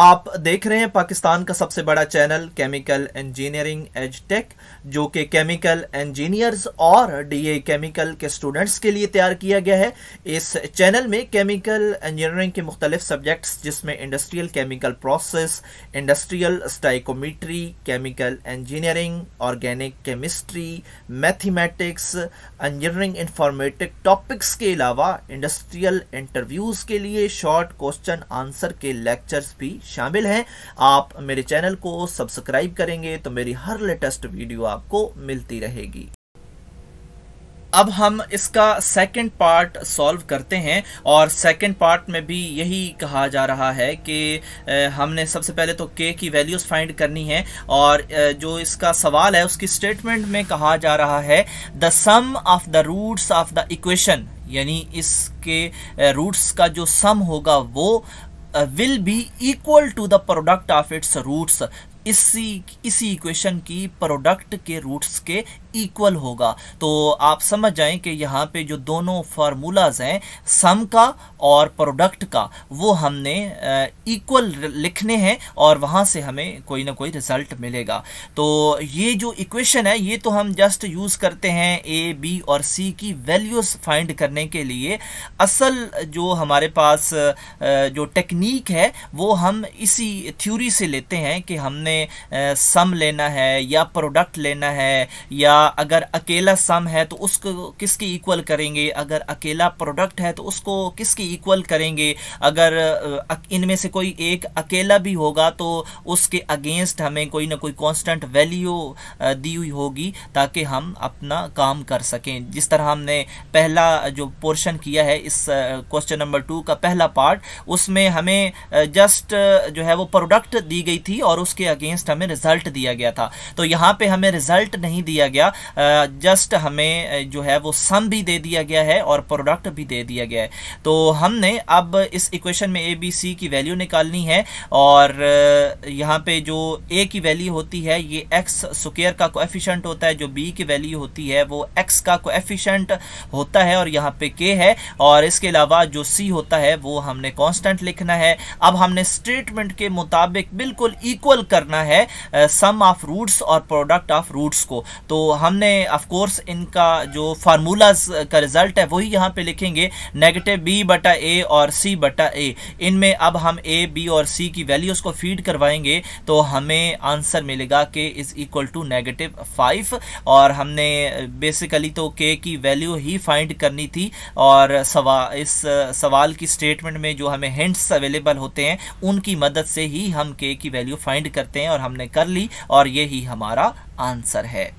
आप देख रहे हैं पाकिस्तान का सबसे बड़ा channel chemical engineering edge tech जो कि केमिकल इंजीनियर्स और डीए केमिकल के स्टूडेंट्स के लिए तैयार किया गया है इस चैनल में केमिकल इंजीनियरिंग के मुख्तलिफ सब्जेक्ट्स जिसमें industrial chemical process industrial stoichiometry chemical engineering organic chemistry mathematics engineering informatic topics के अलावा इंडस्ट्रियल इंटरव्यूज़ के लिए शॉर्ट क्वेश्चन आंसर के लेक्चर्स भी शामिल हैं आप मेरे चैनल को सब्सक्राइब करेंगे तो मेरी हर लेटेस्ट वीडियो आपको मिलती रहेगी अब हम इसका सेकंड पार्ट सॉल्व करते हैं और सेकंड पार्ट में भी यही कहा जा रहा है कि हमने सबसे पहले तो के की वैल्यूज़ फाइंड करनी है और जो इसका सवाल है उसकी स्टेटमेंट में कहा जा रहा है the sum of the roots of the equation यानी इसके रूट्स का जो सम होगा वो Uh, will be equal to the product of its roots इसी इसी इक्वेशन की प्रोडक्ट के रूट्स के इक्वल होगा तो आप समझ जाएं कि यहाँ पे जो दोनों फार्मूलाज हैं सम का और प्रोडक्ट का वो हमने इक्वल लिखने हैं और वहाँ से हमें कोई ना कोई रिज़ल्ट मिलेगा तो ये जो इक्वेशन है ये तो हम जस्ट यूज़ करते हैं ए बी और सी की वैल्यूज़ फाइंड करने के लिए असल जो हमारे पास जो टेक्निक है वो हम इसी थ्योरी से लेते हैं कि हमने हमें सम लेना है या प्रोडक्ट लेना है या अगर अकेला सम है तो उसको किसकी इक्वल करेंगे अगर अकेला प्रोडक्ट है तो उसको किसकी इक्वल करेंगे अगर इनमें से कोई एक अकेला भी होगा तो उसके अगेंस्ट हमें कोई ना कोई कांस्टेंट वैल्यू दी हुई होगी ताकि हम अपना काम कर सकें जिस तरह हमने पहला जो पोर्शन किया है इस क्वेश्चन नंबर टू का पहला पार्ट उसमें हमें जस्ट जो है वो प्रोडक्ट दी गई थी और उसके अगेंस्ट अगेंस्ट हमें रिजल्ट दिया गया था तो यहाँ पे हमें रिजल्ट नहीं दिया गया जस्ट हमें जो है वो सम भी दे दिया गया है और प्रोडक्ट भी दे दिया गया है तो हमने अब इस इक्वेशन में ए बी सी की वैल्यू निकालनी है और यहाँ पे जो ए की वैल्यू होती है ये एक्स स्क्र का कोएफिशिएंट होता है जो बी की वैल्यू होती है वो एक्स का कोएफिशिएंट होता है और यहाँ पे के है और इसके अलावा जो सी होता है वो हमने कॉन्स्टेंट लिखना है अब हमने स्टेटमेंट के मुताबिक बिल्कुल इक्वल कर करना है सम ऑफ रूट्स और प्रोडक्ट ऑफ रूट्स को तो हमने ऑफकोर्स इनका जो फार्मूलाज का रिजल्ट है वही यहाँ पे लिखेंगे नेगेटिव बी बटा ए और सी बटा ए इनमें अब हम ए बी और सी की वैल्यूज़ को फीड करवाएंगे तो हमें आंसर मिलेगा K is equal to negative five और हमने बेसिकली तो के की वैल्यू ही फाइंड करनी थी और सवा इस सवाल की स्टेटमेंट में जो हमें हिंट्स अवेलेबल होते हैं उनकी मदद से ही हम के की वैल्यू फाइंड करते हैं सकते हैं और हमने कर ली और यही हमारा आंसर है